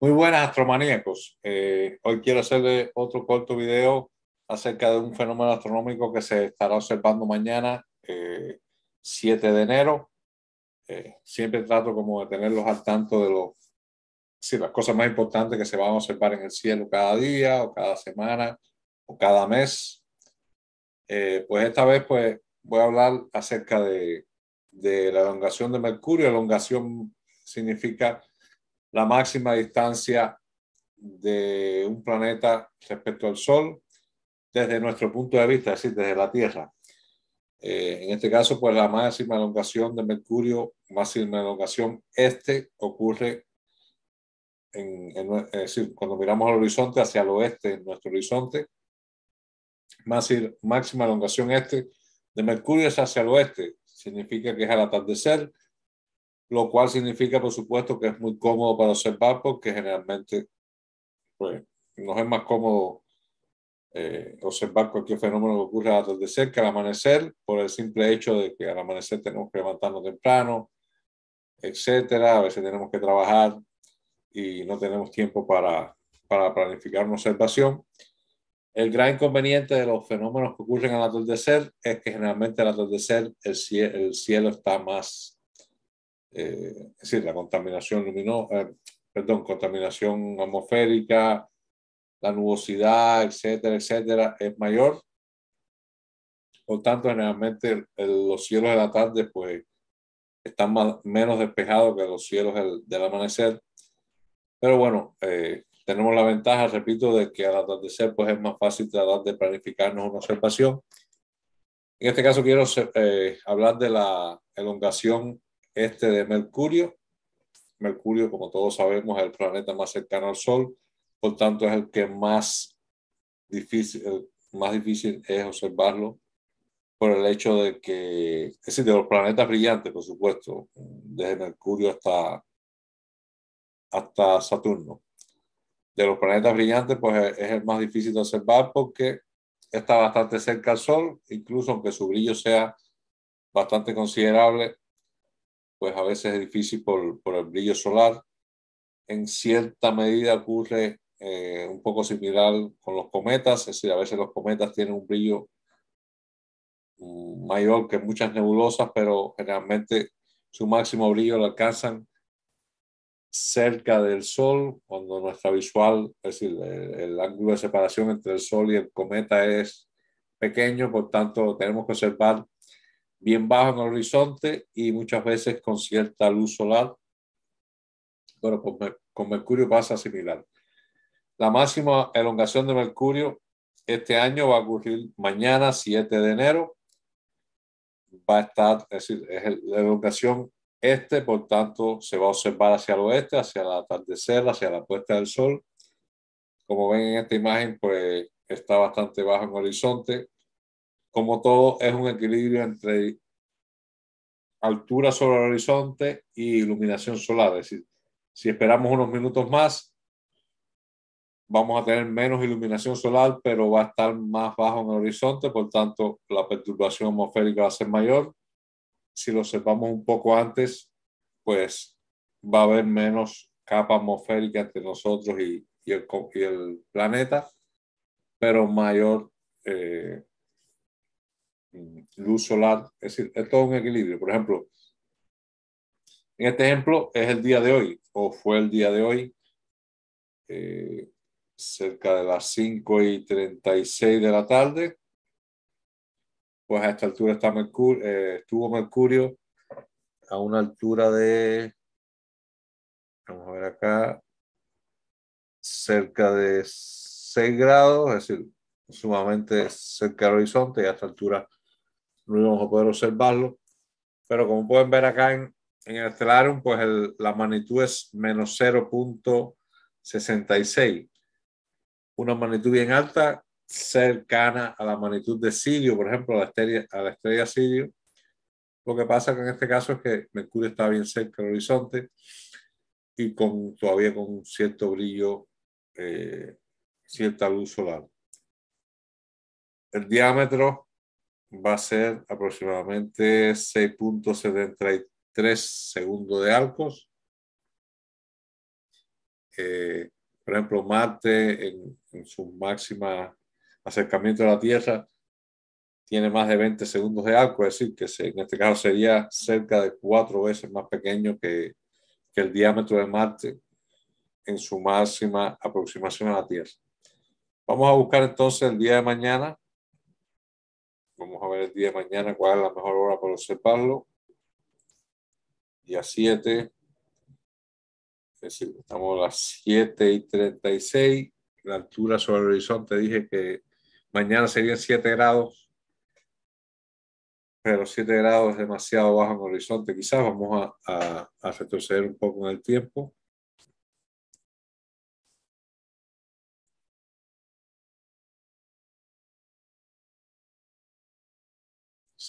Muy buenas, astromaníacos. Eh, hoy quiero hacerle otro corto video acerca de un fenómeno astronómico que se estará observando mañana, 7 eh, de enero. Eh, siempre trato como de tenerlos al tanto de los, sí, las cosas más importantes que se van a observar en el cielo cada día o cada semana o cada mes. pues esta vez pues, voy a hablar acerca de, de la elongación de Mercurio. Elongación significa la máxima distancia de un planeta respecto al Sol desde nuestro punto de vista, es decir, desde la Tierra. Eh, en este caso, pues la máxima elongación de Mercurio, máxima elongación este, ocurre en, decir, cuando miramos al horizonte, hacia el oeste, en nuestro horizonte, máxima, máxima elongación este de Mercurio es hacia el oeste, significa que es al atardecer, lo cual significa, por supuesto, que es muy cómodo para observar porque generalmente pues, nos es más cómodo observar eh, cualquier fenómeno que al atardecer que al amanecer, por el simple hecho de que al amanecer tenemos que levantarnos temprano, etcétera, a veces tenemos que trabajar y no tenemos tiempo para, para planificar una observación. El gran inconveniente de los fenómenos que ocurren al atardecer es que generalmente al atardecer el cielo está más eh, es decir, la contaminación luminosa, eh, perdón, contaminación atmosférica, la nubosidad, etcétera, etcétera, es mayor. Por tanto, generalmente los cielos de la tarde pues, están más, menos despejados que los cielos del, amanecer. Pero bueno, eh, tenemos la ventaja, repito, de que al atardecer pues, es más fácil tratar de planificarnos una observación. En este caso quiero hablar de la elongación este de Mercurio. Mercurio, como todos sabemos, es el planeta más cercano al Sol, por tanto es el que más difícil, más difícil es observarlo por el hecho de que, es decir, de los planetas brillantes, por supuesto, desde Mercurio hasta, hasta Saturno. De los planetas brillantes, pues es el más difícil de observar porque está bastante cerca al Sol, incluso aunque su brillo sea bastante considerable, pues a veces es difícil por, el brillo solar. En cierta medida ocurre eh, un poco similar con los cometas, es decir, a veces los cometas tienen un brillo mayor que muchas nebulosas, pero generalmente su máximo brillo lo alcanzan cerca del Sol, cuando nuestra visual, es decir, el, ángulo de separación entre el Sol y el cometa es pequeño, por tanto tenemos que observar bien bajo en el horizonte y muchas veces con cierta luz solar. Bueno, con, Mercurio pasa similar. La máxima elongación de Mercurio este año va a ocurrir mañana, 7 de enero. Va a estar, es decir, es la elongación este, por tanto, se va a observar hacia el oeste, hacia el atardecer, hacia la puesta del sol. Como ven en esta imagen, pues está bastante bajo en el horizonte, como todo, es un equilibrio entre altura sobre el horizonte y iluminación solar. Es decir, si esperamos unos minutos más, vamos a tener menos iluminación solar, pero va a estar más bajo en el horizonte, por tanto, la perturbación atmosférica va a ser mayor. Si lo observamos un poco antes, pues va a haber menos capa atmosférica entre nosotros y, el, y el, planeta, pero mayor eh, luz solar, es decir, es todo un equilibrio. Por ejemplo, en este ejemplo es el día de hoy, o fue el día de hoy, eh, cerca de las 5 y 36 de la tarde, pues a esta altura está eh, estuvo Mercurio a una altura de, vamos a ver acá, cerca de 6 grados, es decir, sumamente cerca del horizonte a esta altura no íbamos a poder observarlo. Pero como pueden ver acá en, en el Stellarium, pues la magnitud es menos 0.66. Una magnitud bien alta, cercana a la magnitud de Sirio, por ejemplo, a la estrella, a la estrella Sirio. Lo que pasa que en este caso es que Mercurio está bien cerca del horizonte y con, todavía con cierto brillo, eh, cierta luz solar. El diámetro va a ser aproximadamente 6.73 segundos de arcos. Eh, por ejemplo, Marte en, su máxima acercamiento a la Tierra tiene más de 20 segundos de arco, es decir, que en este caso sería cerca de cuatro veces más pequeño que el diámetro de Marte en su máxima aproximación a la Tierra. Vamos a buscar entonces el día de mañana Vamos a ver el día de mañana cuál es la mejor hora para observarlo. Día 7. Es estamos a las 7 y 36. La altura sobre el horizonte dije que mañana serían 7 grados. Pero 7 grados es demasiado bajo en el horizonte. Quizás vamos a, a retroceder un poco en el tiempo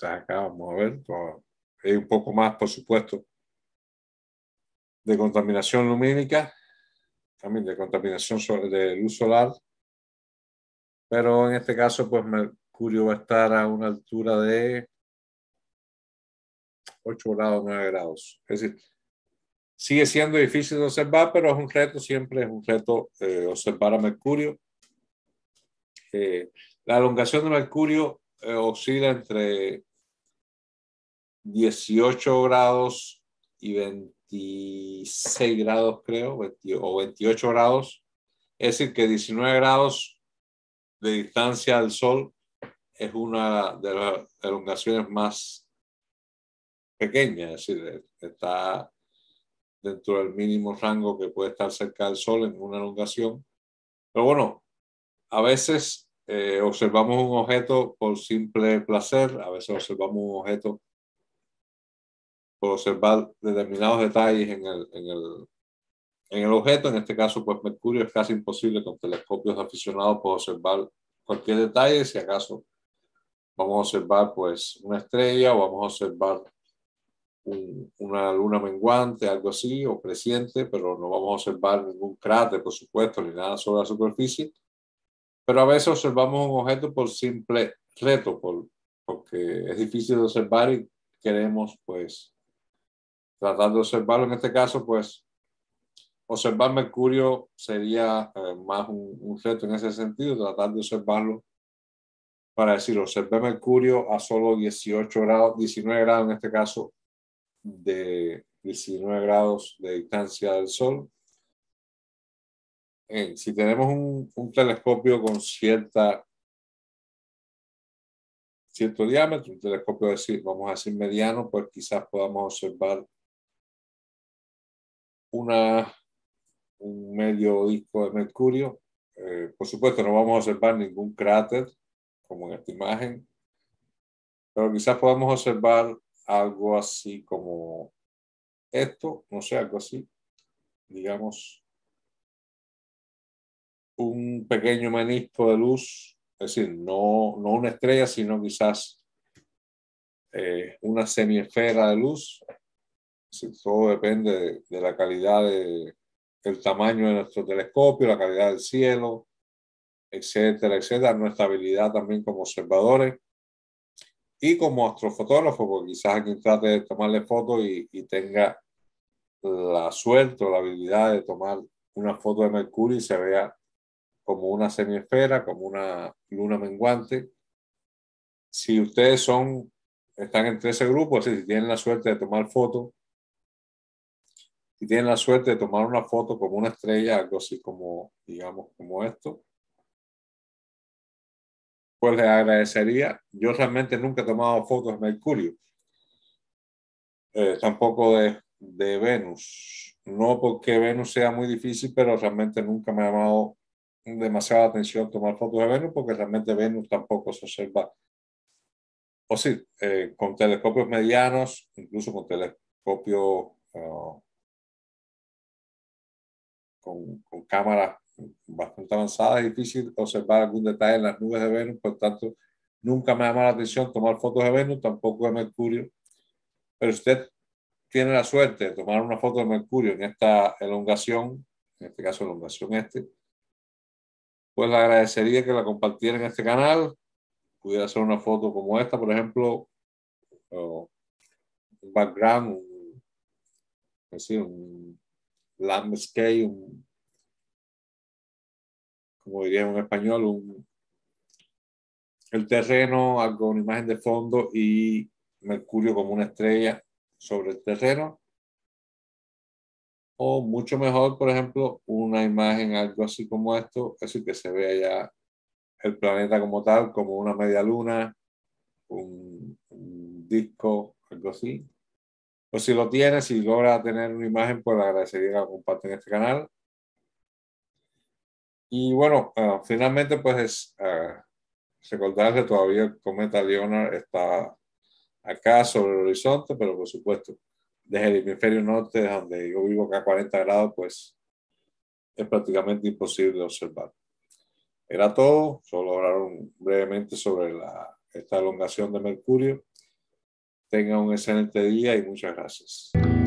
acá vamos a ver. Hay un poco más, por supuesto, de contaminación lumínica, también de contaminación de luz solar, pero en este caso, pues Mercurio va a estar a una altura de 8 grados, 9 grados. Es decir, sigue siendo difícil de observar, pero es un reto, siempre es un reto eh, observar a Mercurio. Eh, la elongación de Mercurio eh, oscila entre 18 grados y 26 grados, creo, o 28 grados. Es decir, que 19 grados de distancia al Sol es una de las elongaciones más pequeñas, es decir, está dentro del mínimo rango que puede estar cerca del Sol en una elongación. Pero bueno, a veces eh, observamos un objeto por simple placer, a veces observamos un objeto por observar determinados detalles en el, en el, en el objeto. En este caso, pues Mercurio es casi imposible con telescopios aficionados por pues, observar cualquier detalle, si acaso vamos a observar pues una estrella o vamos a observar una luna menguante, algo así, o creciente, pero no vamos a observar ningún cráter, por supuesto, ni nada sobre la superficie. Pero a veces observamos un objeto por simple reto, por, porque es difícil de observar y queremos, pues, tratar de observarlo. En este caso, pues, observar Mercurio sería eh, más un, un, reto en ese sentido, tratar de observarlo para decir, observé Mercurio a solo 18 grados, 19 grados en este caso, de 19 grados de distancia del Sol. Eh, si tenemos un, telescopio con cierta, cierto diámetro, un telescopio, decir, vamos a decir mediano, pues quizás podamos observar una, un medio disco de mercurio. Eh, por supuesto, no vamos a observar ningún cráter, como en esta imagen, pero quizás podamos observar algo así como esto, no sé, algo así, digamos, un pequeño menisco de luz, es decir, no, no una estrella, sino quizás eh, una semiesfera de luz. Decir, todo depende de, la calidad de, del tamaño de nuestro telescopio, la calidad del cielo, etcétera, etcétera, nuestra habilidad también como observadores y como astrofotógrafo, porque quizás alguien trate de tomarle fotos y, y, tenga la suerte o la habilidad de tomar una foto de Mercurio y se vea como una semiesfera, como una luna menguante. Si ustedes son, están entre ese grupo, si tienen la suerte de tomar fotos, si tienen la suerte de tomar una foto como una estrella, algo así como, digamos, como esto, pues les agradecería. Yo realmente nunca he tomado fotos de Mercurio, eh, tampoco de, de Venus. No porque Venus sea muy difícil, pero realmente nunca me ha llamado demasiada atención tomar fotos de Venus porque realmente Venus tampoco se observa. O sí, eh, con telescopios medianos, incluso con telescopios ah, con, con cámaras bastante avanzadas, es difícil observar algún detalle en las nubes de Venus, por tanto, nunca me llama la atención tomar fotos de Venus, tampoco de Mercurio. Pero usted tiene la suerte de tomar una foto de Mercurio en esta elongación, en este caso elongación este, pues le agradecería que la compartiera en este canal. Pudiera hacer una foto como esta, por ejemplo, un background, un, pues un landscape, un, como diría en español, un, el terreno, algo, una imagen de fondo y Mercurio como una estrella sobre el terreno o mucho mejor, por ejemplo, una imagen, algo así como esto, es decir, que se vea ya el planeta como tal, como una media luna, un, disco, algo así. o si lo tienes, si logra tener una imagen, pues le agradecería que la en este canal. Y bueno, ah, finalmente, pues es ah, que todavía el cometa Leonard está acá sobre el horizonte, pero por supuesto, desde el hemisferio norte, donde yo vivo, que a 40 grados, pues es prácticamente imposible de observar. Era todo, solo hablaron brevemente sobre la, esta elongación de Mercurio. Tengan un excelente día y muchas gracias.